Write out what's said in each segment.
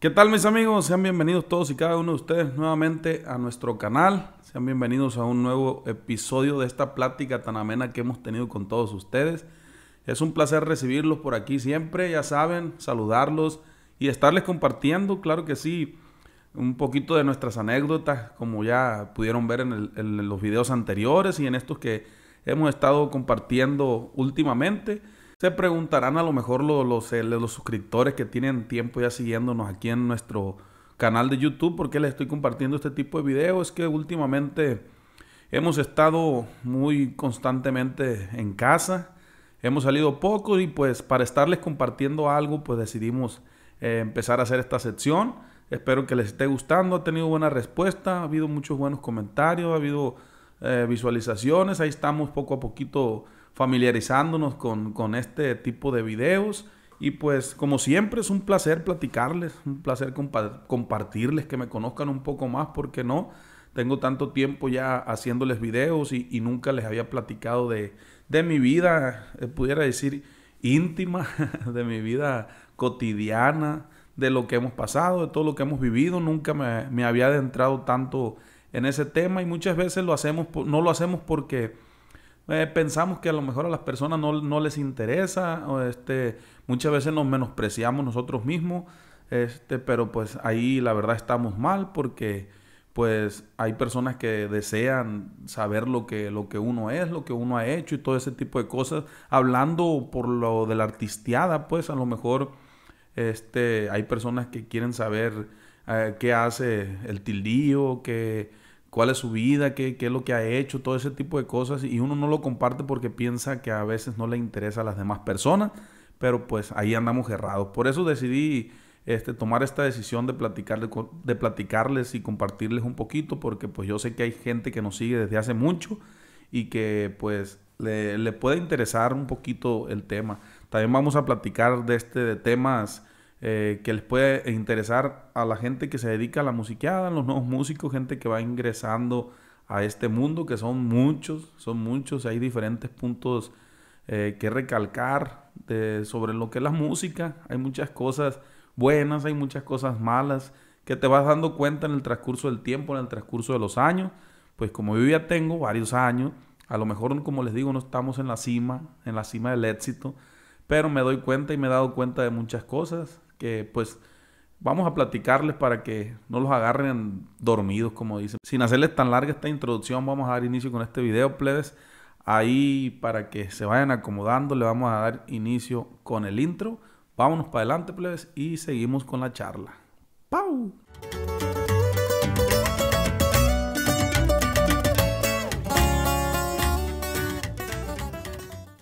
¿Qué tal mis amigos? Sean bienvenidos todos y cada uno de ustedes nuevamente a nuestro canal. Sean bienvenidos a un nuevo episodio de esta plática tan amena que hemos tenido con todos ustedes. Es un placer recibirlos por aquí siempre, ya saben, saludarlos y estarles compartiendo, claro que sí, un poquito de nuestras anécdotas, como ya pudieron ver en, en los videos anteriores y en estos que hemos estado compartiendo últimamente. Se preguntarán a lo mejor los, eh, los, suscriptores que tienen tiempo ya siguiéndonos aquí en nuestro canal de YouTube porque les estoy compartiendo este tipo de videos. Es que últimamente hemos estado muy constantemente en casa, hemos salido poco y pues para estarles compartiendo algo pues decidimos eh, empezar a hacer esta sección. Espero que les esté gustando, ha tenido buena respuesta, ha habido muchos buenos comentarios, ha habido eh, visualizaciones, ahí estamos poco a poquito familiarizándonos con, este tipo de videos. Y pues como siempre es un placer platicarles, un placer compartirles, que me conozcan un poco más, porque no, tengo tanto tiempo ya haciéndoles videos y, nunca les había platicado de, mi vida, eh, pudiera decir íntima, de mi vida cotidiana, de lo que hemos pasado, de todo lo que hemos vivido, nunca me, me había adentrado tanto en ese tema y muchas veces lo hacemos, no lo hacemos porque eh, pensamos que a lo mejor a las personas no, les interesa, o este, muchas veces nos menospreciamos nosotros mismos, este, pero pues ahí la verdad estamos mal porque pues hay personas que desean saber lo que, lo que uno es, lo que uno ha hecho y todo ese tipo de cosas. Hablando por lo de la artisteada, pues a lo mejor este, hay personas que quieren saber eh, qué hace el tildío, qué cuál es su vida, qué, qué, es lo que ha hecho, todo ese tipo de cosas. Y uno no lo comparte porque piensa que a veces no le interesa a las demás personas, pero pues ahí andamos cerrados. Por eso decidí este, tomar esta decisión de, de platicarles y compartirles un poquito, porque pues yo sé que hay gente que nos sigue desde hace mucho y que pues le, puede interesar un poquito el tema. También vamos a platicar de este de temas eh, que les puede interesar a la gente que se dedica a la musiqueada, a los nuevos músicos, gente que va ingresando a este mundo, que son muchos, son muchos, hay diferentes puntos eh, que recalcar sobre lo que es la música, hay muchas cosas buenas, hay muchas cosas malas, que te vas dando cuenta en el transcurso del tiempo, en el transcurso de los años, pues como yo ya tengo varios años, a lo mejor como les digo no estamos en la cima, en la cima del éxito, pero me doy cuenta y me he dado cuenta de muchas cosas, que pues vamos a platicarles para que no los agarren dormidos, como dicen. Sin hacerles tan larga esta introducción, vamos a dar inicio con este video, plebes. Ahí para que se vayan acomodando, le vamos a dar inicio con el intro. Vámonos para adelante, plebes, y seguimos con la charla. ¡Pau!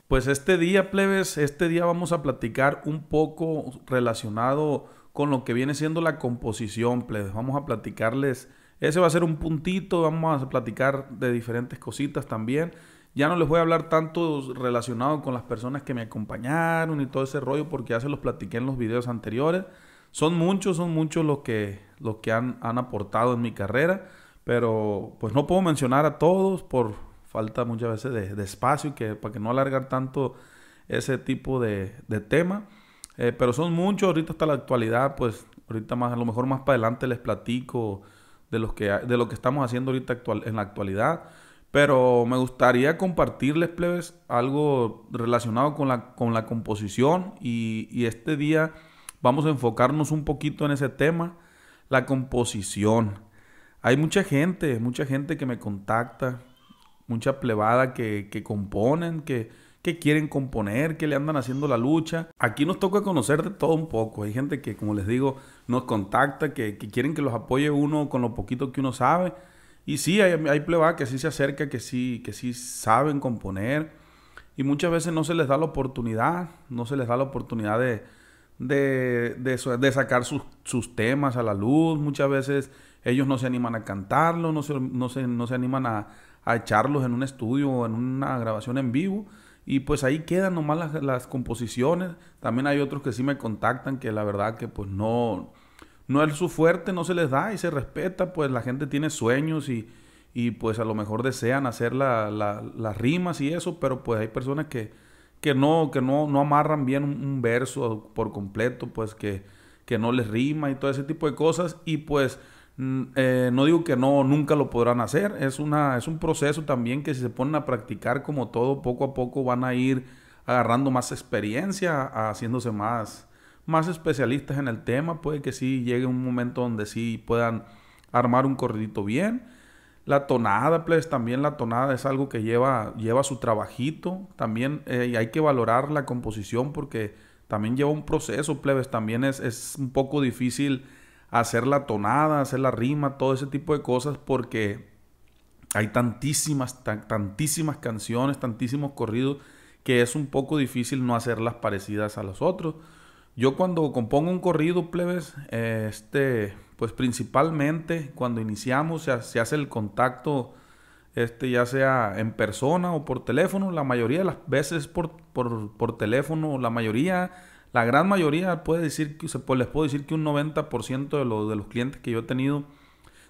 Pues este día, plebes, este día vamos a platicar un poco relacionado con lo que viene siendo la composición, plebes. Vamos a platicarles, ese va a ser un puntito, vamos a platicar de diferentes cositas también. Ya no les voy a hablar tanto relacionado con las personas que me acompañaron y todo ese rollo porque ya se los platiqué en los videos anteriores. Son muchos, son muchos los que, que han, han aportado en mi carrera, pero pues no puedo mencionar a todos por falta muchas veces de, espacio y que, para que no alargar tanto ese tipo de, tema. Eh, pero son muchos, ahorita hasta la actualidad, pues ahorita más, a lo mejor más para adelante les platico de, los que, de lo que estamos haciendo ahorita actual, en la actualidad. Pero me gustaría compartirles, plebes, algo relacionado con la, con la composición y este día vamos a enfocarnos un poquito en ese tema, la composición. Hay mucha gente, mucha gente que me contacta mucha plebada que, componen, que, que quieren componer, que le andan haciendo la lucha. Aquí nos toca conocer de todo un poco. Hay gente que, como les digo, nos contacta, que, quieren que los apoye uno con lo poquito que uno sabe. Y sí, hay, hay plebada que sí se acerca, que sí, que sí saben componer. Y muchas veces no se les da la oportunidad, no se les da la oportunidad de, de, de, sacar sus, temas a la luz. Muchas veces ellos no se animan a cantarlo, no no no se animan a, a echarlos en un estudio o en una grabación en vivo. Y pues ahí quedan nomás las, composiciones. También hay otros que sí me contactan que la verdad que pues no, no es su fuerte, no se les da y se respeta. Pues la gente tiene sueños y, y pues a lo mejor desean hacer la, las rimas y eso, pero pues hay personas que, que no, que no, no amarran bien un, verso por completo, pues que, que no les rima y todo ese tipo de cosas. Y pues Mm, eh, no digo que no, nunca lo podrán hacer. Es, una, es un proceso también que si se ponen a practicar como todo, poco a poco van a ir agarrando más experiencia, haciéndose más, más especialistas en el tema. Puede que sí llegue un momento donde sí puedan armar un corridito bien. La tonada, pues también la tonada es algo que lleva, lleva su trabajito. También eh, y hay que valorar la composición porque también lleva un proceso, plebes. También es, es un poco difícil hacer la tonada, hacer la rima, todo ese tipo de cosas, porque hay tantísimas, tantísimas canciones, tantísimos corridos, que es un poco difícil no hacerlas parecidas a los otros. Yo cuando compongo un corrido, plebes, este, pues principalmente cuando iniciamos se, hace el contacto, este, ya sea en persona o por teléfono, la mayoría de las veces por, por, por teléfono, la mayoría la gran mayoría puede decir que, les puedo decir que un 90% de los, de los clientes que yo he tenido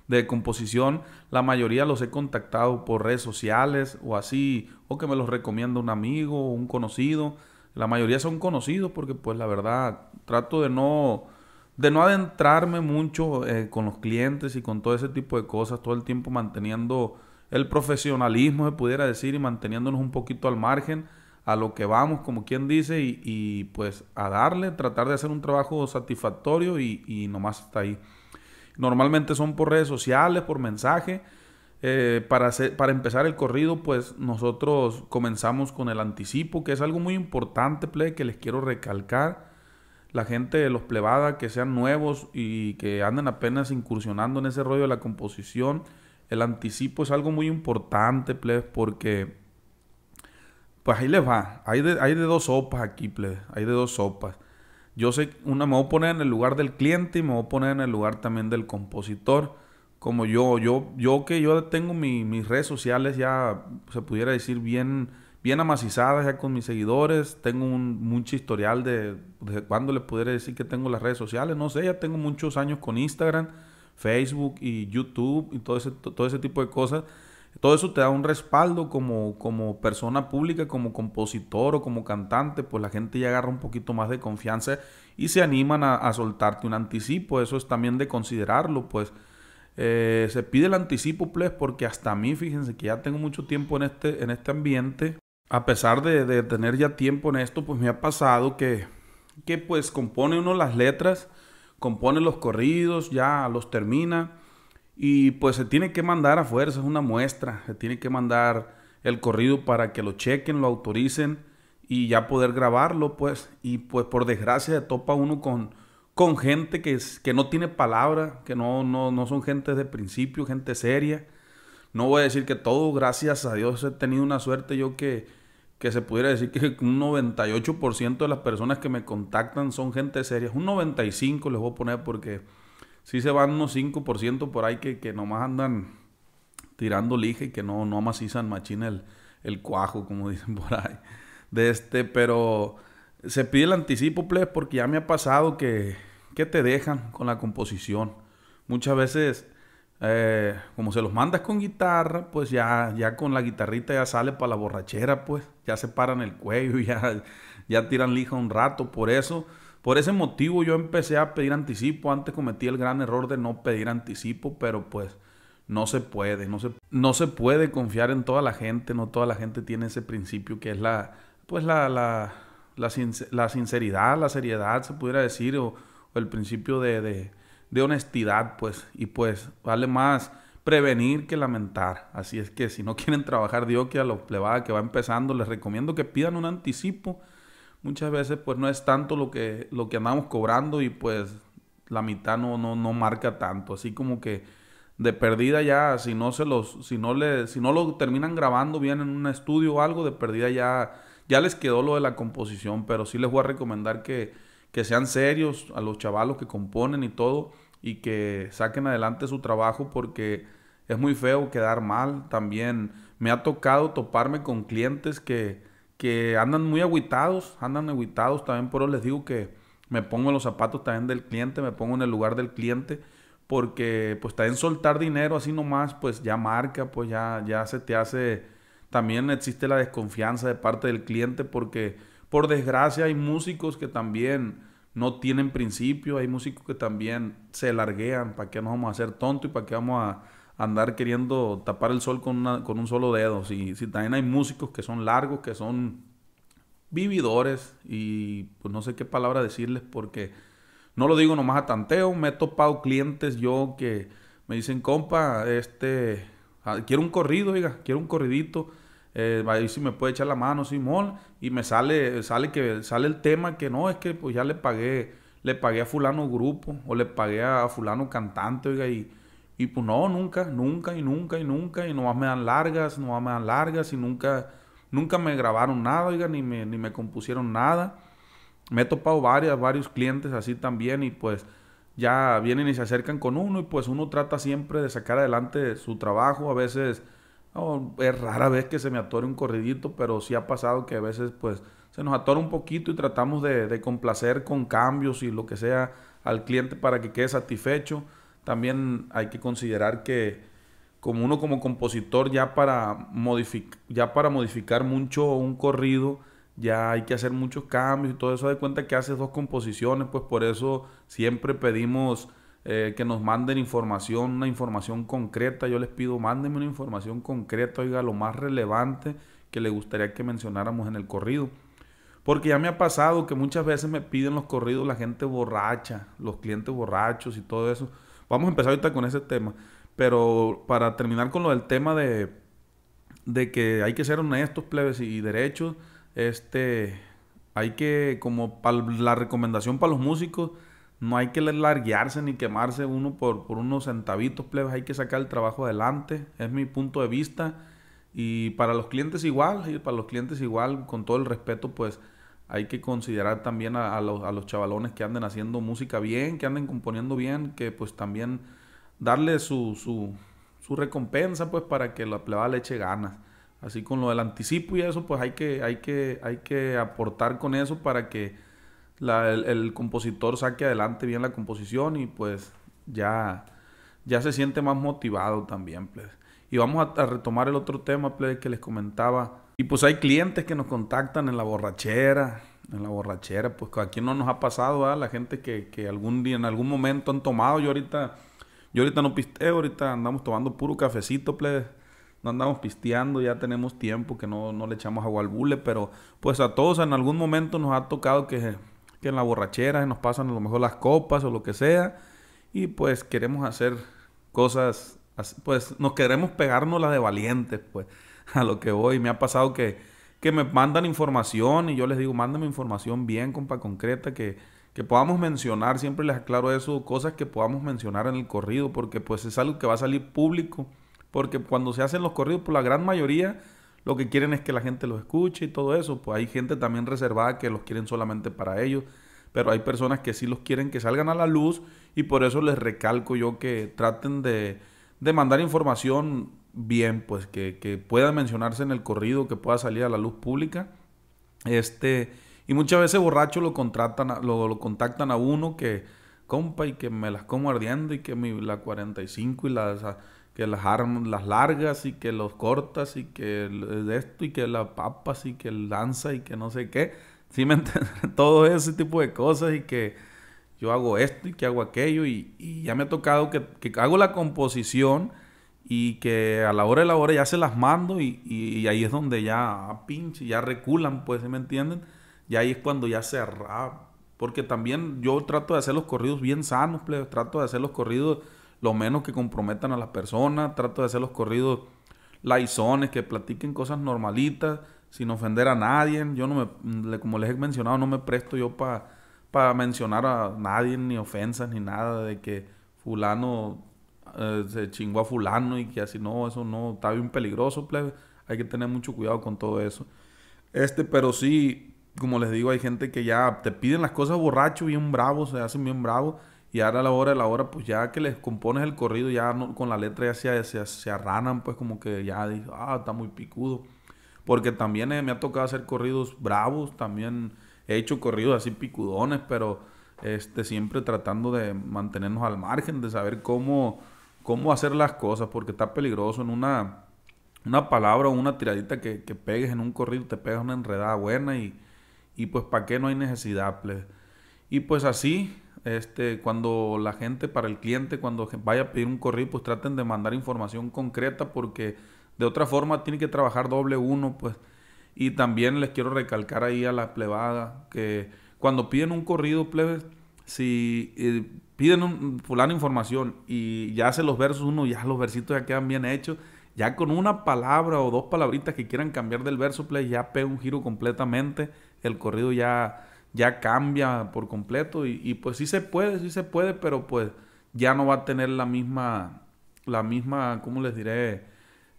de composición, la mayoría los he contactado por redes sociales o así, o que me los recomienda un amigo o un conocido. La mayoría son conocidos porque pues la verdad trato de no de no adentrarme mucho eh, con los clientes y con todo ese tipo de cosas, todo el tiempo manteniendo el profesionalismo, se pudiera decir, y manteniéndonos un poquito al margen a lo que vamos, como quien dice, y, pues a darle, tratar de hacer un trabajo satisfactorio y, nomás está ahí. Normalmente son por redes sociales, por mensaje. Eh, para, para empezar el corrido, pues nosotros comenzamos con el anticipo, que es algo muy importante, plebe, que les quiero recalcar. La gente de los plebada, que sean nuevos y que anden apenas incursionando en ese rollo de la composición, el anticipo es algo muy importante, plebe, porque pues ahí les va. Hay de, hay de dos sopas aquí, ple, Hay de dos sopas. Yo sé, una me voy a poner en el lugar del cliente y me voy a poner en el lugar también del compositor. Como yo, yo, yo que yo tengo mis redes sociales ya, se pudiera decir, bien, bien amacizadas ya con mis seguidores. Tengo un, mucho historial de, de cuándo les pudiera decir que tengo las redes sociales. No sé, ya tengo muchos años con Instagram, Facebook y YouTube y todo todo ese tipo de cosas. Todo eso te da un respaldo como, como persona pública, como compositor o como cantante, pues la gente ya agarra un poquito más de confianza y se animan a, soltarte un anticipo. Eso es también de considerarlo, pues. Eh, se pide el anticipo, pues, porque hasta a mí, fíjense que ya tengo mucho tiempo en este, en este ambiente. A pesar de, de tener ya tiempo en esto, pues me ha pasado que, que pues compone uno las letras, compone los corridos, ya los termina y pues se tiene que mandar a fuerza es una muestra, se tiene que mandar el corrido para que lo chequen, lo autoricen y ya poder grabarlo, pues. Y pues por desgracia topa uno con, con gente que, que no tiene palabra, que no, no, no son gente de principio, gente seria. No voy a decir que todo, gracias a Dios he tenido una suerte yo que, que se pudiera decir que un 98% de las personas que me contactan son gente seria. Un 95% les voy a poner porque si se van unos 5% por ahí que, nomás andan tirando lija y que no, no amacizan machina el, el cuajo, como dicen por ahí. De este, pero se pide el anticipo, pues porque ya me ha pasado que, que te dejan con la composición. Muchas veces, eh, como se los mandas con guitarra, pues ya, ya con la guitarrita ya sale para la borrachera, pues ya se paran el cuello, ya, ya tiran lija un rato. Por eso por ese motivo yo empecé a pedir anticipo. Antes cometí el gran error de no pedir anticipo, pero pues no se puede. No se, no se puede confiar en toda la gente. No toda la gente tiene ese principio que es la, pues la, la, la, sinceridad, la seriedad, se pudiera decir, o, el principio de, de, honestidad, pues. Y pues vale más prevenir que lamentar. Así es que si no quieren trabajar, Dios que a los plebada que va empezando, les recomiendo que pidan un anticipo muchas veces pues no es tanto lo que, lo que andamos cobrando y pues la mitad no, no, marca tanto. Así como que de perdida ya, si no se los, si no le, si no lo terminan grabando bien en un estudio o algo, de perdida ya, ya les quedó lo de la composición, pero sí les voy a recomendar que, que sean serios a los chavalos que componen y todo, y que saquen adelante su trabajo porque es muy feo quedar mal. También me ha tocado toparme con clientes que que andan muy aguitados, andan aguitados también, por eso les digo que me pongo en los zapatos también del cliente, me pongo en el lugar del cliente, porque pues también soltar dinero así nomás, pues ya marca, pues ya, ya se te hace, también existe la desconfianza de parte del cliente, porque por desgracia hay músicos que también no tienen principio, hay músicos que también se larguean, ¿para qué nos vamos a hacer tonto y para qué vamos a andar queriendo tapar el sol con, una, con un solo dedo. Si, también hay músicos que son largos, que son vividores y pues no sé qué palabra decirles porque no lo digo nomás a tanteo, me he topado clientes yo que me dicen, compa, este, ah, quiero un corrido, oiga, quiero un corridito. Eh, ahí si me puede echar la mano Simón y me sale sale que sale el tema que no es que pues ya le pagué le pagué a fulano grupo o le pagué a fulano cantante oiga y y pues no, nunca, nunca y nunca y nunca. Y no más me dan largas, no me dan largas y nunca, nunca me grabaron nada, oiga, ni me, ni me compusieron nada. Me he topado varias, varios clientes así también y pues ya vienen y se acercan con uno y pues uno trata siempre de sacar adelante su trabajo. A veces, oh, es rara vez que se me atore un corridito, pero sí ha pasado que a veces pues se nos atora un poquito y tratamos de complacer con cambios y lo que sea al cliente para que quede satisfecho también hay que considerar que como uno como compositor ya para, ya para modificar mucho un corrido, ya hay que hacer muchos cambios y todo eso, de cuenta que haces dos composiciones, pues por eso siempre pedimos eh, que nos manden información, una información concreta, yo les pido, mándenme una información concreta, oiga, lo más relevante que le gustaría que mencionáramos en el corrido. Porque ya me ha pasado que muchas veces me piden los corridos la gente borracha, los clientes borrachos y todo eso. Vamos a empezar ahorita con ese tema. Pero para terminar con lo del tema de, de que hay que ser honestos, plebes y derechos, este, hay que, como la recomendación para los músicos, no hay que larguearse ni quemarse uno por, por unos centavitos, plebes, hay que sacar el trabajo adelante, es mi punto de vista. Y para los clientes igual, y para los clientes igual, con todo el respeto, pues hay que considerar también a, los, chavalones que anden haciendo música bien, que anden componiendo bien, que pues también darle su, su, su recompensa pues para que la plebada le eche ganas. Así con lo del anticipo y eso, pues hay que, hay que, hay que aportar con eso para que el, compositor saque adelante bien la composición y pues ya, ya se siente más motivado también, Y vamos a, retomar el otro tema, que les comentaba y pues hay clientes que nos contactan en la borrachera, en la borrachera, pues aquí no nos ha pasado la gente que, algún día, en algún momento han tomado. Yo ahorita, yo ahorita no pisteo, ahorita andamos tomando puro cafecito, No andamos pisteando, ya tenemos tiempo que no, le echamos agua al bule, pero pues a todos en algún momento nos ha tocado que, que en la borrachera nos pasan a lo mejor las copas o lo que sea. Y pues queremos hacer cosas, pues nos queremos pegarnos las de valientes, pues. a lo que voy. Me ha pasado que, que me mandan información y yo les digo, mándame información bien, compa, concreta, que, podamos mencionar, siempre les aclaro eso, cosas que podamos mencionar en el corrido, porque pues es algo que va a salir público, porque cuando se hacen los corridos, por pues, la gran mayoría lo que quieren es que la gente los escuche y todo eso, pues hay gente también reservada que los quieren solamente para ellos, pero hay personas que sí los quieren que salgan a la luz y por eso les recalco yo que traten de, de mandar información bien, pues que, que, pueda mencionarse en el corrido, que pueda salir a la luz pública. Este, y muchas veces borracho lo contratan, lo, contactan a uno que, compa, y que me las como ardiendo, y que mi, la 45 y las, ah, que las armas, las largas, y que los cortas, y que de esto, y que la papas, y que lanza y que no sé qué. ¿Sí me Todo ese tipo de cosas, y que yo hago esto, y que hago aquello, y, ya me ha tocado que, que hago la composición y que a la hora de la hora ya se las mando y, ahí es donde ya ah, pinche, ya reculan, pues, si ¿me entienden? Y ahí es cuando ya se arraba Porque también yo trato de hacer los corridos bien sanos, Trato de hacer los corridos lo menos que comprometan a las personas. Trato de hacer los corridos laizones, que platiquen cosas normalitas, sin ofender a nadie. Yo no me, como les he mencionado, no me presto yo para pa mencionar a nadie, ni ofensas, ni nada de que fulano eh, se chingó a fulano y que así, no, eso no, está bien peligroso, Hay que tener mucho cuidado con todo eso. Este, pero sí, como les digo, hay gente que ya te piden las cosas borracho, bien bravo, se hacen bien bravo. Y ahora a la hora de la hora, pues ya que les compones el corrido, ya con la letra ya se, arranan, pues como que ya dice, ah, está muy picudo. Porque también eh, me ha tocado hacer corridos bravos, también he hecho corridos así picudones, pero este, siempre tratando de mantenernos al margen, de saber cómo cómo hacer las cosas, porque está peligroso en una, una palabra o una tiradita que, pegues en un corrido, te pegas una enredada buena y, pues para qué no hay necesidad, plebe. Y pues así, este, cuando la gente, para el cliente, cuando vaya a pedir un corrido, pues traten de mandar información concreta porque de otra forma tiene que trabajar doble uno, pues. Y también les quiero recalcar ahí a la plebada que cuando piden un corrido, plebes, si eh, piden un fulano información y ya hace los versos uno, ya los versitos ya quedan bien hechos. Ya con una palabra o dos palabritas que quieran cambiar del verso play, ya pega un giro completamente. El corrido ya, ya cambia por completo. Y, pues sí se puede, sí se puede, pero pues ya no va a tener la misma, la misma, ¿cómo les diré?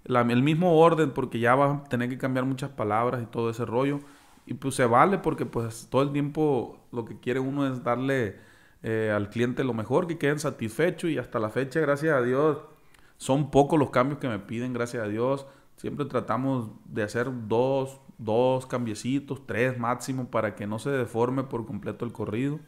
el mismo orden, porque ya va a tener que cambiar muchas palabras y todo ese rollo. Y pues se vale porque pues todo el tiempo lo que quiere uno es darle eh, al cliente lo mejor, que queden satisfechos y hasta la fecha, gracias a Dios, son pocos los cambios que me piden, gracias a Dios. Siempre tratamos de hacer dos, dos cambiecitos, tres máximo para que no se deforme por completo el corrido.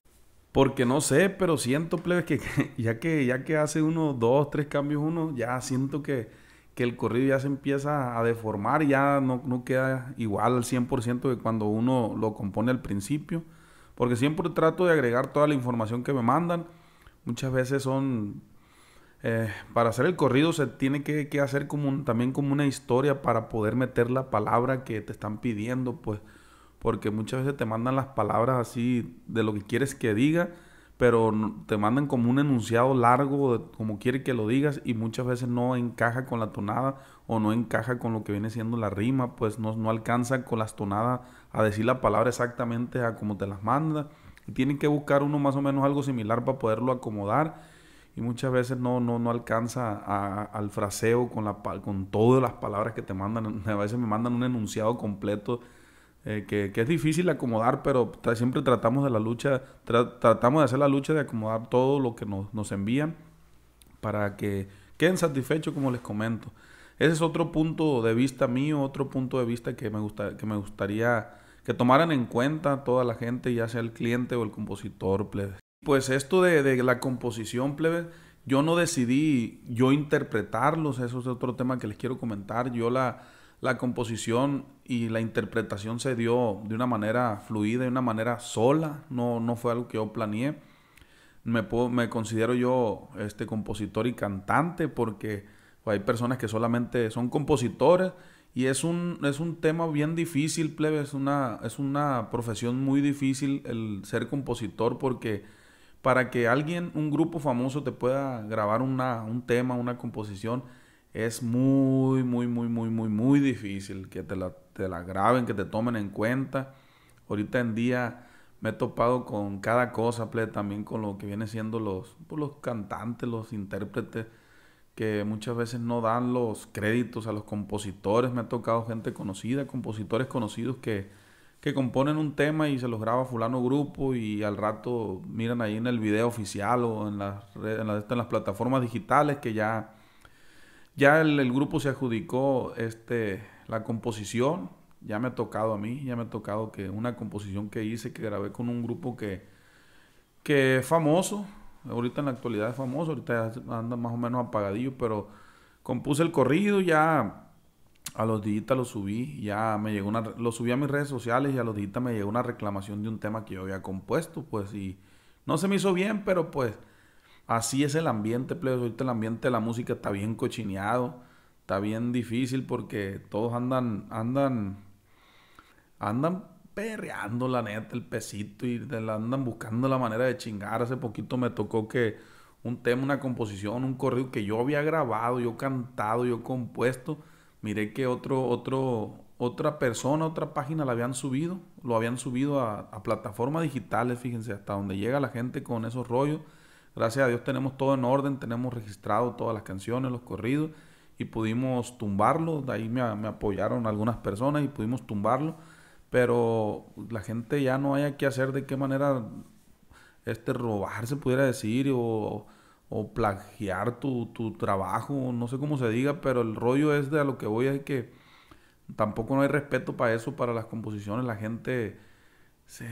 Porque no sé, pero siento, plebes, que, ya que ya que hace uno, dos, tres cambios uno, ya siento que, que el corrido ya se empieza a deformar, ya no, no queda igual al 100% de cuando uno lo compone al principio porque siempre trato de agregar toda la información que me mandan. Muchas veces son, eh, para hacer el corrido se tiene que, hacer como también como una historia para poder meter la palabra que te están pidiendo, pues, porque muchas veces te mandan las palabras así de lo que quieres que diga pero te mandan como un enunciado largo, como quiere que lo digas, y muchas veces no encaja con la tonada o no encaja con lo que viene siendo la rima, pues no, no alcanza con las tonadas a decir la palabra exactamente a como te las manda. Y tienen que buscar uno más o menos algo similar para poderlo acomodar. Y muchas veces no, no, no alcanza al fraseo con, la, con todas las palabras que te mandan. A veces me mandan un enunciado completo eh, que, es difícil acomodar, pero siempre tratamos de la lucha, tratamos de hacer la lucha de acomodar todo lo que nos, envían para que queden satisfechos, como les comento. Ese es otro punto de vista mío, otro punto de vista que me, gusta, que me gustaría que tomaran en cuenta toda la gente, ya sea el cliente o el compositor, plebe. Pues esto de, de la composición, plebe, yo no decidí yo interpretarlos, eso es otro tema que les quiero comentar. Yo la, la composición y la interpretación se dio de una manera fluida, de una manera sola, no, no fue algo que yo planeé. Me, considero yo este compositor y cantante porque hay personas que solamente son compositores y es un, es un tema bien difícil, plebe, es una, es una profesión muy difícil el ser compositor porque para que alguien, un grupo famoso te pueda grabar un tema, una composición, es muy, muy, muy, muy, muy, muy difícil que te la, te graben, que te tomen en cuenta. Ahorita en día me he topado con cada cosa, también con lo que viene siendo los, pues, los cantantes, los intérpretes, que muchas veces no dan los créditos a los compositores. Me ha tocado gente conocida, compositores conocidos que, componen un tema y se los graba fulano grupo y al rato miran ahí en el video oficial o en las, en las, en las plataformas digitales que ya ya el, grupo se adjudicó este, la composición, ya me ha tocado a mí, ya me ha tocado que una composición que hice, que grabé con un grupo que, que es famoso, ahorita en la actualidad es famoso, ahorita anda más o menos apagadillo, pero compuse el corrido, ya a los digitas lo subí, ya me llegó una, lo subí a mis redes sociales y a los digitas me llegó una reclamación de un tema que yo había compuesto, pues y no se me hizo bien, pero pues así es el ambiente, plebes. el ambiente de la música está bien cochineado, está bien difícil porque todos andan, andan, andan perreando la neta el pesito y andan buscando la manera de chingar. Hace poquito me tocó que un tema, una composición, un corrido que yo había grabado, yo cantado, yo compuesto, miré que otro, otro, otra persona, otra página la habían subido, lo habían subido a, a plataformas digitales, fíjense, hasta donde llega la gente con esos rollos Gracias a Dios tenemos todo en orden, tenemos registrado todas las canciones, los corridos y pudimos tumbarlo. De ahí me, apoyaron algunas personas y pudimos tumbarlo. Pero la gente ya no haya que hacer de qué manera este robar, se pudiera decir, o, o plagiar tu, tu, trabajo, no sé cómo se diga, pero el rollo es de a lo que voy es que tampoco no hay respeto para eso, para las composiciones. La gente se,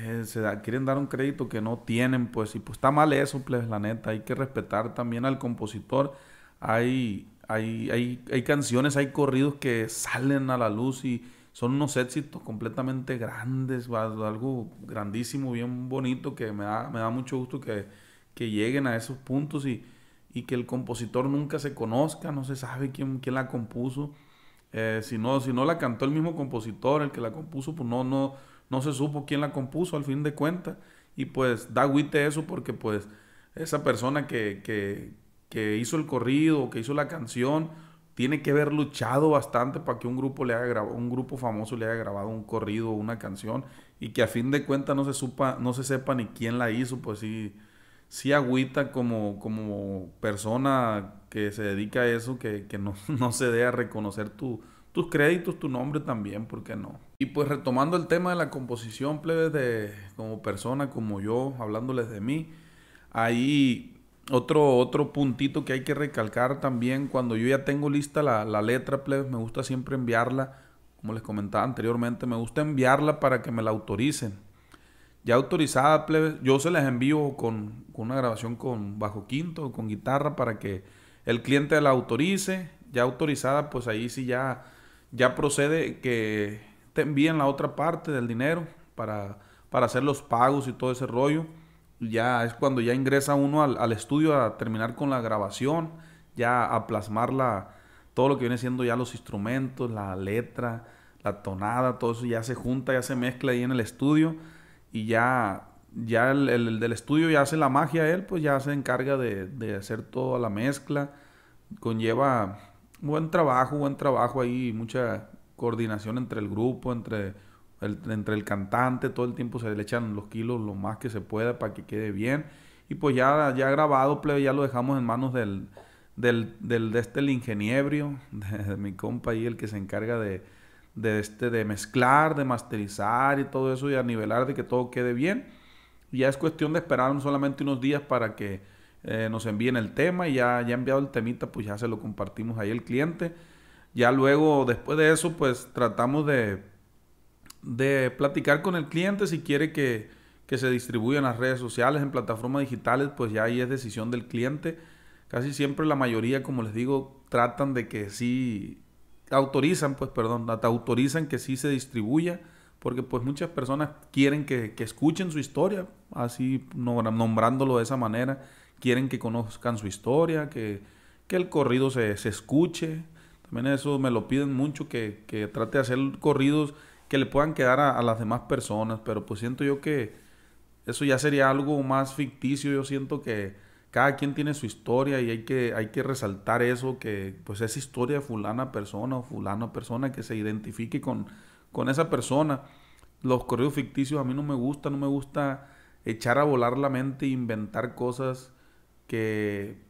quieren dar un crédito que no tienen, pues, y pues está mal eso, pues, la neta, hay que respetar también al compositor. Hay, hay, canciones, hay corridos que salen a la luz y son unos éxitos completamente grandes, algo grandísimo, bien bonito, que me da, me da mucho gusto que, lleguen a esos puntos y, que el compositor nunca se conozca, no se sabe quién, la compuso. Eh, si, no, si no la cantó el mismo compositor, el que la compuso, pues no, no, no se supo quién la compuso al fin de cuentas. Y pues da agüita eso porque pues esa persona que, que, que hizo el corrido, que hizo la canción, tiene que haber luchado bastante para que un grupo, le haya un grupo famoso le haya grabado un corrido o una canción y que a fin de cuentas no se, supa, no se sepa ni quién la hizo, pues sí, sí agüita como, como persona que se dedica a eso, que, que no, no se dé a reconocer tu, tus créditos, tu nombre también, porque no? Y pues retomando el tema de la composición, plebes, de, como persona, como yo, hablándoles de mí, hay otro, otro puntito que hay que recalcar también, cuando yo ya tengo lista la, letra, plebes, me gusta siempre enviarla, como les comentaba anteriormente, me gusta enviarla para que me la autoricen. Ya autorizada, plebes, yo se las envío con, una grabación con bajo quinto, con guitarra, para que el cliente la autorice. Ya autorizada, pues ahí sí ya, ya procede que envían la otra parte del dinero para, para hacer los pagos y todo ese rollo. Ya es cuando ya ingresa uno al, estudio a terminar con la grabación, ya a plasmar todo lo que viene siendo ya los instrumentos, la letra, la tonada, todo eso ya se junta, ya se mezcla ahí en el estudio y ya, ya el, del estudio ya hace la magia él, pues ya se encarga de, de, hacer toda la mezcla, conlleva buen trabajo, buen trabajo ahí, mucha, coordinación entre el grupo, entre el, entre el cantante, todo el tiempo se le echan los kilos lo más que se pueda para que quede bien. Y pues ya, ya grabado, ya lo dejamos en manos del, del, del de este el ingeniebrio, de, mi compa ahí, el que se encarga de, de, este, de mezclar, de masterizar y todo eso, y a nivelar de que todo quede bien. ya es cuestión de esperar solamente unos días para que eh, nos envíen el tema y ya, ya enviado el temita, pues ya se lo compartimos ahí al cliente ya luego, después de eso, pues tratamos de, de platicar con el cliente si quiere que, que se distribuya en las redes sociales, en plataformas digitales, pues ya ahí es decisión del cliente. Casi siempre la mayoría, como les digo, tratan de que sí autorizan, pues perdón, autorizan que sí se distribuya, porque pues muchas personas quieren que, escuchen su historia, así nombrándolo de esa manera, quieren que conozcan su historia, que, el corrido se, se escuche, también eso me lo piden mucho, que, trate de hacer corridos que le puedan quedar a, las demás personas, pero pues siento yo que eso ya sería algo más ficticio, yo siento que cada quien tiene su historia y hay que, hay que resaltar eso, que pues es historia de fulana persona o fulano persona que se identifique con, con esa persona. Los corridos ficticios a mí no me gusta, no me gusta echar a volar la mente e inventar cosas que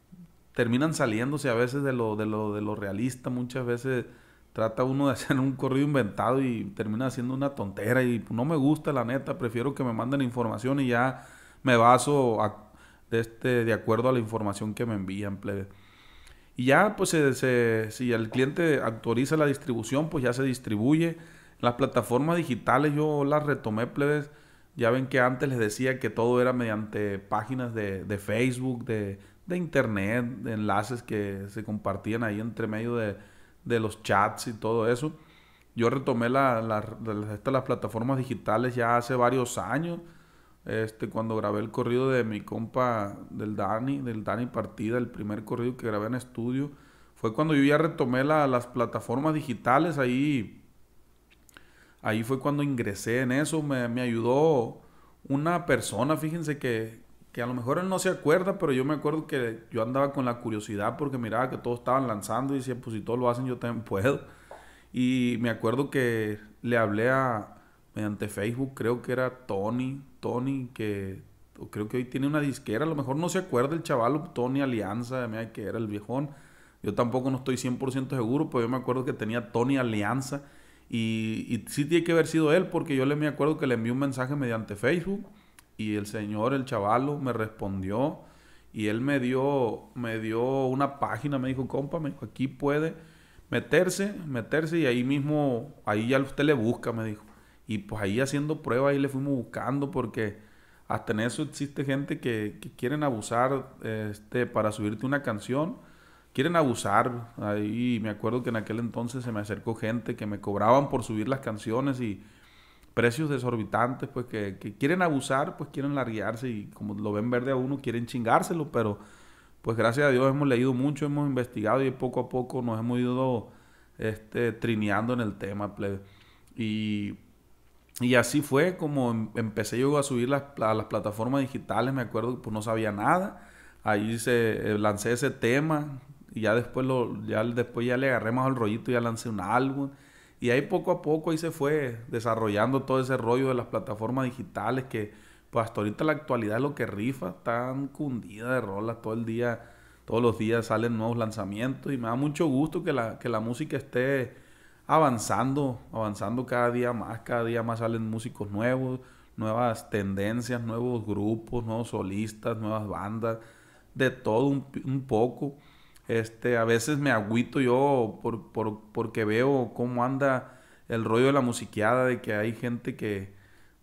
terminan saliéndose a veces de lo, de lo, de lo realista, muchas veces trata uno de hacer un corrido inventado y termina haciendo una tontera y no me gusta la neta, prefiero que me manden información y ya me baso de, este, de acuerdo a la información que me envían, plebe. Y ya, pues, se, si el cliente actualiza la distribución, pues ya se distribuye. Las plataformas digitales yo las retomé, plebes. Ya ven que antes les decía que todo era mediante páginas de, de Facebook, de, de internet, de enlaces que se compartían ahí entre medio de, los chats y todo eso. Yo retomé las plataformas digitales ya hace varios años, este, cuando grabé el corrido de mi compa del Dani, del Dani Partida, el primer corrido que grabé en estudio, fue cuando yo ya retomé las plataformas digitales, ahí, ahí fue cuando ingresé en eso, me, me ayudó una persona, fíjense que, que a lo mejor él no se acuerda, pero yo me acuerdo que yo andaba con la curiosidad porque miraba que todos estaban lanzando y decía, pues si todos lo hacen, yo también puedo. Y me acuerdo que le hablé a, mediante Facebook, creo que era Tony, Tony, que creo que hoy tiene una disquera, a lo mejor no se acuerda el chaval, Tony Alianza, mira que era el viejón. Yo tampoco no estoy 100% seguro, pero yo me acuerdo que tenía Tony Alianza. Y, y sí tiene que haber sido él, porque yo le me acuerdo que le envié un mensaje mediante Facebook y el señor, el chavalo, me respondió y él me dio, me dio una página, me dijo, compa, me aquí puede meterse, meterse y ahí mismo, ahí ya usted le busca, me dijo. Y pues ahí haciendo pruebas, ahí le fuimos buscando porque hasta en eso existe gente que, quieren abusar este, para subirte una canción. Quieren abusar. Ahí me acuerdo que en aquel entonces se me acercó gente que me cobraban por subir las canciones y precios desorbitantes, pues que, quieren abusar, pues quieren larguearse y como lo ven verde a uno, quieren chingárselo, pero pues gracias a Dios hemos leído mucho, hemos investigado y poco a poco nos hemos ido este, trineando en el tema, Y, así fue como em, empecé yo a subir las, a las plataformas digitales, me acuerdo que pues no sabía nada, ahí se, eh, lancé ese tema y ya después, lo, ya, después ya le agarré más al rollito, y ya lancé un álbum y ahí poco a poco ahí se fue desarrollando todo ese rollo de las plataformas digitales que pues hasta ahorita la actualidad es lo que rifa, Están cundida de rolas todo el día, todos los días salen nuevos lanzamientos y me da mucho gusto que la, la música esté avanzando, avanzando cada día más, cada día más salen músicos nuevos, nuevas tendencias, nuevos grupos, nuevos solistas, nuevas bandas, de todo un poco. Este, a veces me agüito yo por, porque veo cómo anda el rollo de la musiqueada, de que hay gente que,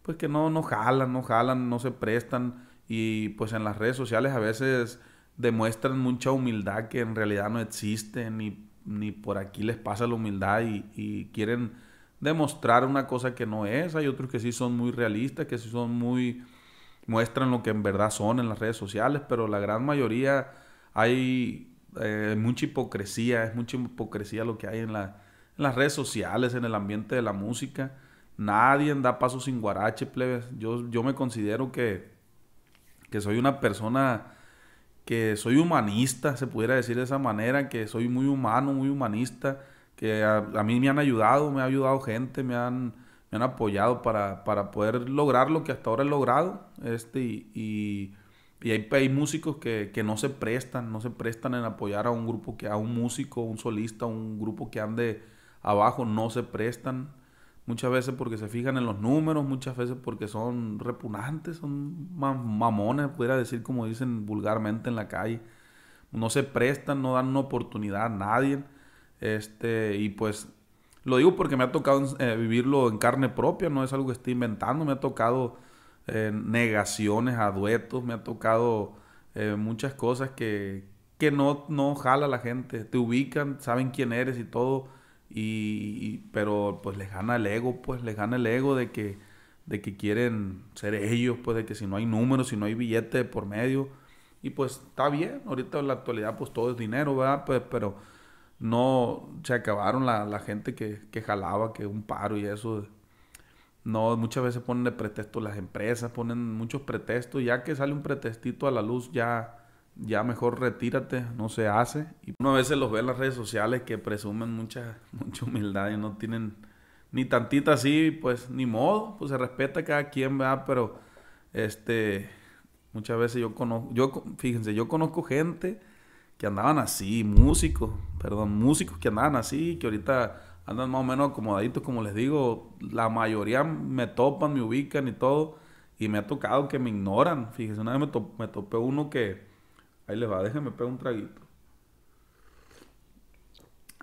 pues que no, no jalan, no jalan, no se prestan. Y pues en las redes sociales a veces demuestran mucha humildad que en realidad no existe, ni, por aquí les pasa la humildad y, y quieren demostrar una cosa que no es. Hay otros que sí son muy realistas, que sí son muy... muestran lo que en verdad son en las redes sociales, pero la gran mayoría hay eh, mucha hipocresía, es mucha hipocresía lo que hay en, las redes sociales, en el ambiente de la música. Nadie da paso sin guarache, plebes. Yo, yo me considero que, que soy una persona que soy humanista, se pudiera decir de esa manera, que soy muy humano, muy humanista, que a, mí me han ayudado, me ha ayudado gente, me han, me han apoyado para, poder lograr lo que hasta ahora he logrado. Este, y y hay, músicos que, no se prestan, no se prestan en apoyar a un grupo, que a un músico, un solista, un grupo que ande abajo, no se prestan. Muchas veces porque se fijan en los números, muchas veces porque son repugnantes, son mamones, pudiera decir como dicen vulgarmente en la calle. No se prestan, no dan una oportunidad a nadie. Este, y pues lo digo porque me ha tocado eh, vivirlo en carne propia, no es algo que estoy inventando, me ha tocado eh, negaciones a duetos, me ha tocado eh, muchas cosas que, no, no jala la gente, te ubican, saben quién eres y todo, y, pero pues les gana el ego, pues les gana el ego de que, de que quieren ser ellos, pues de que si no hay números, si no hay billete por medio, y pues está bien, ahorita en la actualidad pues todo es dinero, ¿verdad? Pues, pero no se acabaron la, gente que, que, jalaba, que un paro y eso. No, muchas veces ponen de pretexto las empresas, ponen muchos pretextos. Ya que sale un pretextito a la luz, ya, ya mejor retírate, no se hace. Y uno a veces los ve en las redes sociales que presumen mucha, mucha humildad y no tienen ni tantita así, pues ni modo, pues se respeta cada quien, ¿verdad? Pero este, muchas veces yo conozco, yo, fíjense, yo conozco gente que andaban así, músicos, perdón, músicos que andaban así, que ahorita andan más o menos acomodaditos, como les digo, la mayoría me topan, me ubican y todo, y me ha tocado que me ignoran. Fíjese, una vez me, me topé uno que, ahí les va, déjenme pegar un traguito.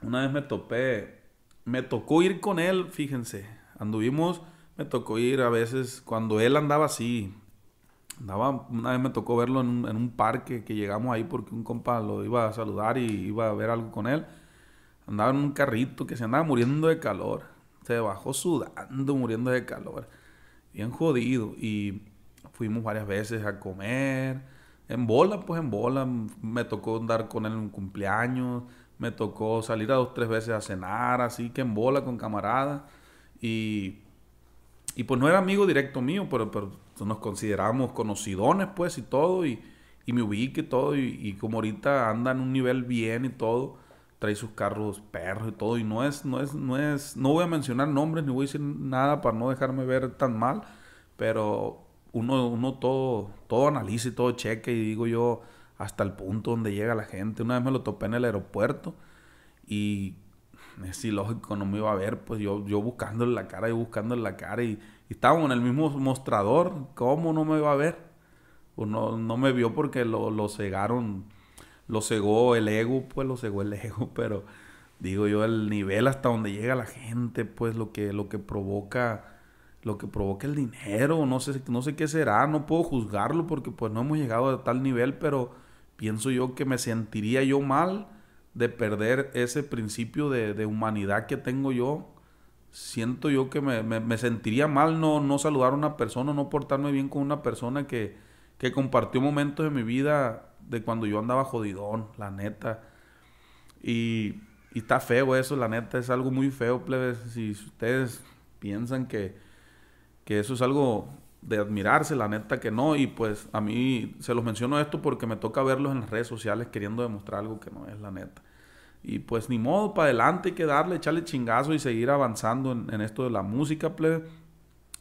Una vez me topé, me tocó ir con él, fíjense, anduvimos, me tocó ir a veces cuando él andaba así. Andaba, una vez me tocó verlo en un, en un parque que llegamos ahí porque un compa lo iba a saludar y iba a ver algo con él andaba en un carrito que se andaba muriendo de calor. Se bajó sudando, muriendo de calor. Bien jodido. Y fuimos varias veces a comer. En bola, pues en bola. Me tocó andar con él en un cumpleaños. Me tocó salir a dos, tres veces a cenar, así que en bola con camaradas. Y, pues no era amigo directo mío, pero, pero nos consideramos conocidones, pues, y todo. Y, y me ubique todo. Y, y como ahorita anda en un nivel bien y todo trae sus carros perros y todo, y no es, no es, no es, no voy a mencionar nombres ni voy a decir nada para no dejarme ver tan mal, pero uno, uno todo, todo analiza y todo cheque y digo yo hasta el punto donde llega la gente. Una vez me lo topé en el aeropuerto y es ilógico, no me iba a ver, pues yo, yo buscándole la cara y buscándole la cara y, estábamos en el mismo mostrador, ¿cómo no me iba a ver? uno pues no, me vio porque lo, lo cegaron lo cegó el ego, pues lo cegó el ego, pero digo yo, el nivel hasta donde llega la gente, pues lo que, lo que provoca, lo que provoca el dinero, no sé, no sé qué será, no puedo juzgarlo porque pues no hemos llegado a tal nivel, pero pienso yo que me sentiría yo mal de perder ese principio de, de humanidad que tengo yo. Siento yo que me, me, sentiría mal no, no saludar a una persona, no portarme bien con una persona que, que compartió momentos de mi vida de cuando yo andaba jodidón, la neta. Y, y está feo eso, la neta, es algo muy feo, plebes. Si ustedes piensan que, que eso es algo de admirarse, la neta que no. Y pues a mí se los menciono esto porque me toca verlos en las redes sociales queriendo demostrar algo que no es, la neta. Y pues ni modo, para adelante hay que darle, echarle chingazo y seguir avanzando en, esto de la música, plebe.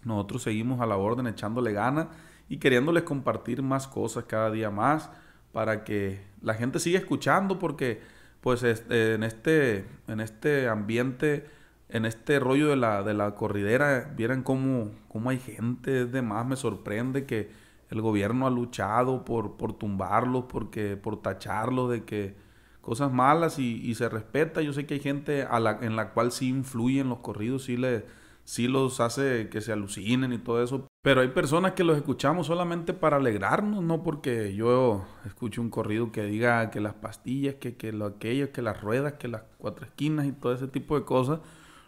Nosotros seguimos a la orden echándole ganas y queriéndoles compartir más cosas cada día más para que la gente siga escuchando porque pues en, este, en este ambiente, en este rollo de la, de la corridera, vieran cómo, cómo hay gente, de más, me sorprende que el gobierno ha luchado por, por tumbarlos, porque, por tacharlos de que cosas malas y, se respeta. Yo sé que hay gente a la, en la cual sí influyen los corridos, sí, le, sí los hace que se alucinen y todo eso, pero hay personas que los escuchamos solamente para alegrarnos, no porque yo escucho un corrido que diga que las pastillas, que, lo aquello, que las ruedas, que las cuatro esquinas y todo ese tipo de cosas.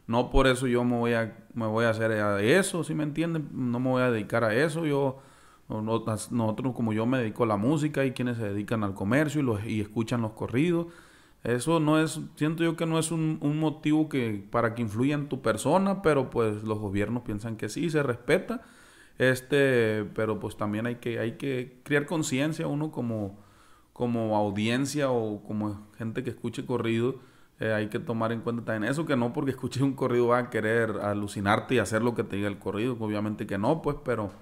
No por eso yo me voy a, me voy a hacer a eso, si me entienden? No me voy a dedicar a eso. Yo, nosotros, como yo me dedico a la música y quienes se dedican al comercio y, escuchan los corridos, eso no es, siento yo que no es un, motivo que, para que influya en tu persona, pero pues los gobiernos piensan que sí, se respeta este, pero pues también hay que, hay que crear conciencia uno como, como audiencia o como gente que escuche corrido. Eh, hay que tomar en cuenta también eso, que no porque escuches un corrido va a querer alucinarte y hacer lo que te diga el corrido. Obviamente que no, pues, pero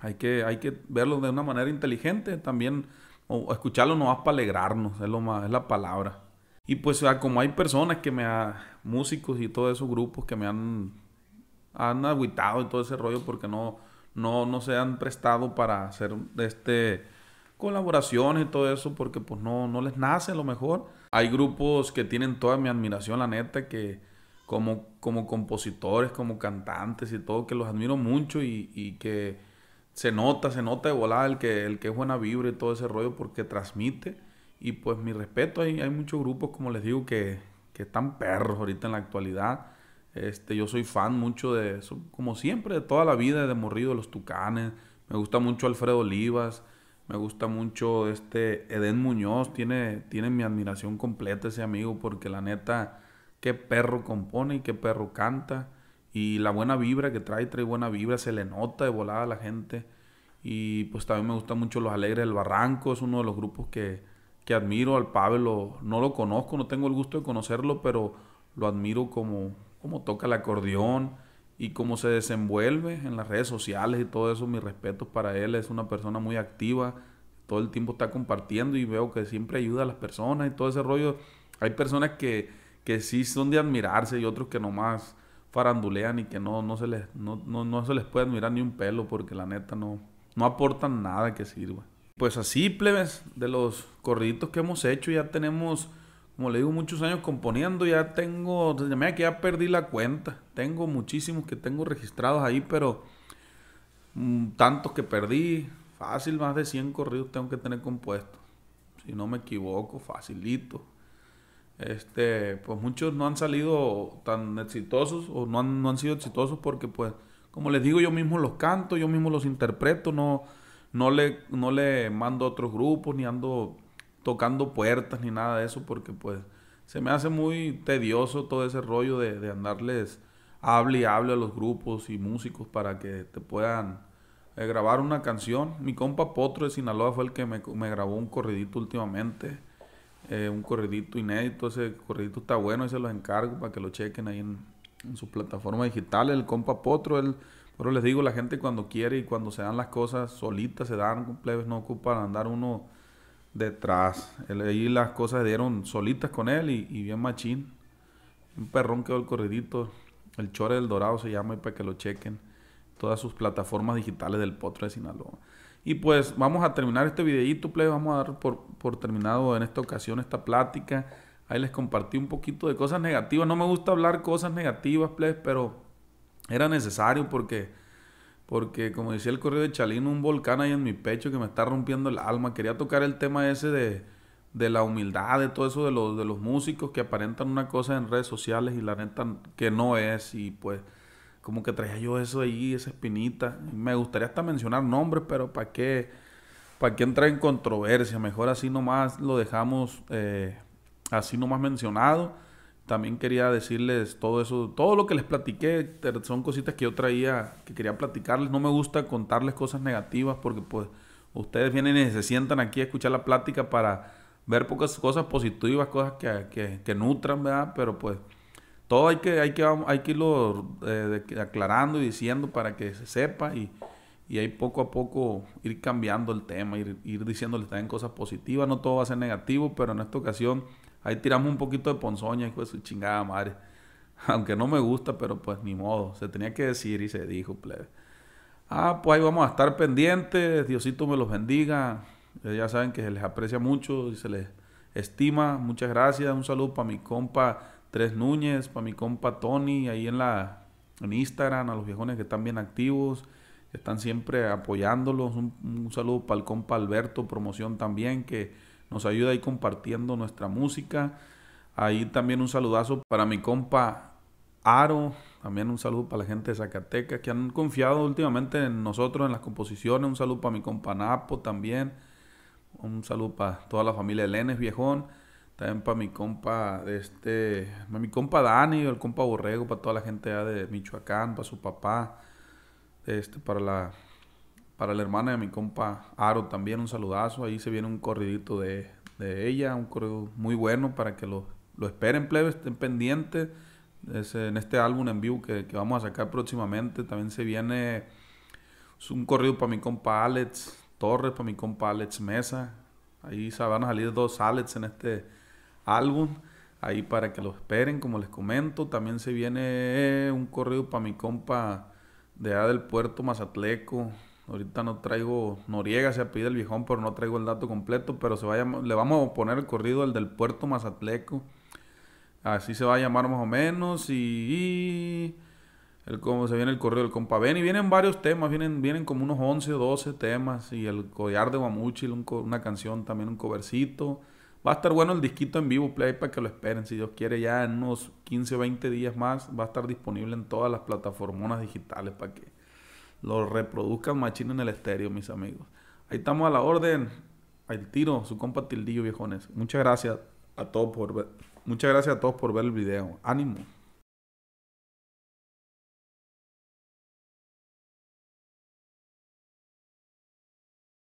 hay que, hay que verlo de una manera inteligente también. O escucharlo no vas para alegrarnos, es, lo más, es la palabra. Y pues ah, como hay personas que me ha, músicos y todos esos grupos que me han, han agüitado y todo ese rollo porque no, no, se han prestado para hacer este colaboraciones y todo eso porque pues no, les nace lo mejor. Hay grupos que tienen toda mi admiración, la neta, que como, como compositores, como cantantes y todo, que los admiro mucho y, que se nota, se nota de volada el que, el que es buena vibra y todo ese rollo porque transmite. Y pues mi respeto, hay, hay muchos grupos, como les digo, que, que están perros ahorita en la actualidad este, yo soy fan mucho de como siempre, de toda la vida, de Morrido, de los Tucanes. Me gusta mucho Alfredo Olivas. Me gusta mucho este Edén Muñoz. Tiene, tiene mi admiración completa ese amigo, porque la neta, qué perro compone y qué perro canta. Y la buena vibra que trae, trae buena vibra, se le nota de volada a la gente. Y pues también me gusta mucho Los Alegres del Barranco, es uno de los grupos que, que admiro. Al Pablo no lo conozco, no tengo el gusto de conocerlo, pero lo admiro como, cómo toca el acordeón y cómo se desenvuelve en las redes sociales y todo eso. Mis respetos para él, es una persona muy activa, todo el tiempo está compartiendo y veo que siempre ayuda a las personas y todo ese rollo. Hay personas que, que sí son de admirarse y otros que nomás farandulean y que no, no, se les, no, se les puede admirar ni un pelo porque la neta no, no aportan nada que sirva. Pues así, plebes, de los corriditos que hemos hecho ya tenemos como le digo, muchos años componiendo, ya tengo, mira que ya perdí la cuenta, tengo muchísimos que tengo registrados ahí, pero mm, tantos que perdí, fácil, más de 100 corridos tengo que tener compuestos, si no me equivoco, facilito. Este, pues muchos no han salido tan exitosos o no han, no han sido exitosos porque pues, como les digo, yo mismo los canto, yo mismo los interpreto, no, no, le, no le mando a otros grupos ni ando tocando puertas ni nada de eso, porque pues se me hace muy tedioso todo ese rollo de, andarles hable y hable a los grupos y músicos para que te puedan eh, grabar una canción. Mi compa Potro de Sinaloa fue el que me, grabó un corridito últimamente, eh, un corridito inédito, ese corridito está bueno y se los encargo para que lo chequen ahí en, su plataforma digital El compa Potro, él, pero les digo, la gente cuando quiere y cuando se dan las cosas solitas se dan, plebes no ocupan andar uno detrás. ahí las cosas dieron solitas con él y, bien machín. Un perrón quedó el corridito. El Chore del Dorado se llama y para que lo chequen. Todas sus plataformas digitales del Potro de Sinaloa. Y pues vamos a terminar este videíto, play. Vamos a dar por, terminado en esta ocasión esta plática. Ahí les compartí un poquito de cosas negativas. No me gusta hablar cosas negativas, play, pero era necesario porque porque como decía el correo de Chalino, un volcán ahí en mi pecho que me está rompiendo el alma. Quería tocar el tema ese de, la humildad, de todo eso de los, músicos que aparentan una cosa en redes sociales y la neta que no es. Y pues como que traía yo eso ahí, esa espinita. me gustaría hasta mencionar nombres, pero ¿para qué? ¿Para qué entrar en controversia? Mejor así nomás lo dejamos eh, así nomás mencionado también quería decirles todo eso, todo lo que les platiqué, son cositas que yo traía, que quería platicarles. No me gusta contarles cosas negativas porque pues ustedes vienen y se sientan aquí a escuchar la plática para ver pocas cosas positivas, cosas que, nutran, ¿verdad? Pero pues todo hay que, hay que, hay que irlo eh, aclarando y diciendo para que se sepa y, y ahí poco a poco ir cambiando el tema, ir, ir diciéndoles también cosas positivas. No todo va a ser negativo, pero en esta ocasión... Ahí tiramos un poquito de ponzoña, hijo de su chingada madre. Aunque no me gusta, pero pues ni modo. Se tenía que decir y se dijo, plebe. Ah, pues ahí vamos a estar pendientes. Diosito me los bendiga. Eh, ya saben que se les aprecia mucho y se les estima. Muchas gracias. Un saludo para mi compa Tres Núñez, para mi compa Tony, ahí en la en Instagram, a los viejones que están bien activos, que están siempre apoyándolos. Un, un saludo para el compa Alberto Promoción también, que nos ayuda ahí compartiendo nuestra música. Ahí también un saludazo para mi compa Aro, también un saludo para la gente de Zacatecas que han confiado últimamente en nosotros, en las composiciones. Un saludo para mi compa Napo también. Un saludo para toda la familia de Lenes, viejón. También para mi compa, este, mi compa Dani, el compa Borrego, para toda la gente de Michoacán, para su papá, este, para la para la hermana de mi compa Aro también un saludazo. Ahí se viene un corridito de, ella, un corrido muy bueno para que lo, esperen, plebe, estén pendientes. en este álbum en vivo que, vamos a sacar próximamente también se viene un corrido para mi compa Alex Torres, para mi compa Alex Mesa. Ahí se van a salir dos Alex en este álbum. Ahí para que lo esperen, como les comento. También se viene un corrido para mi compa de allá del puerto Mazatleco, Ahorita no traigo Noriega, se pide el viejón, pero no traigo el dato completo. Pero se va le vamos a poner el corrido el del puerto Mazatleco. Así se va a llamar más o menos. Y. El, como se viene el corrido del compa y Vienen varios temas, vienen, vienen como unos 11 o 12 temas. Y el collar de Guamuchi, una canción también, un covercito. Va a estar bueno el disquito en vivo, play, para que lo esperen. Si Dios quiere, ya en unos 15 o 20 días más va a estar disponible en todas las plataformas digitales para que lo reproduzcan machino en el estéreo, mis amigos. Ahí estamos a la orden. Al tiro, su compa Tildillo, viejones. Muchas gracias a todos por ver. Muchas gracias a todos por ver el video. Ánimo.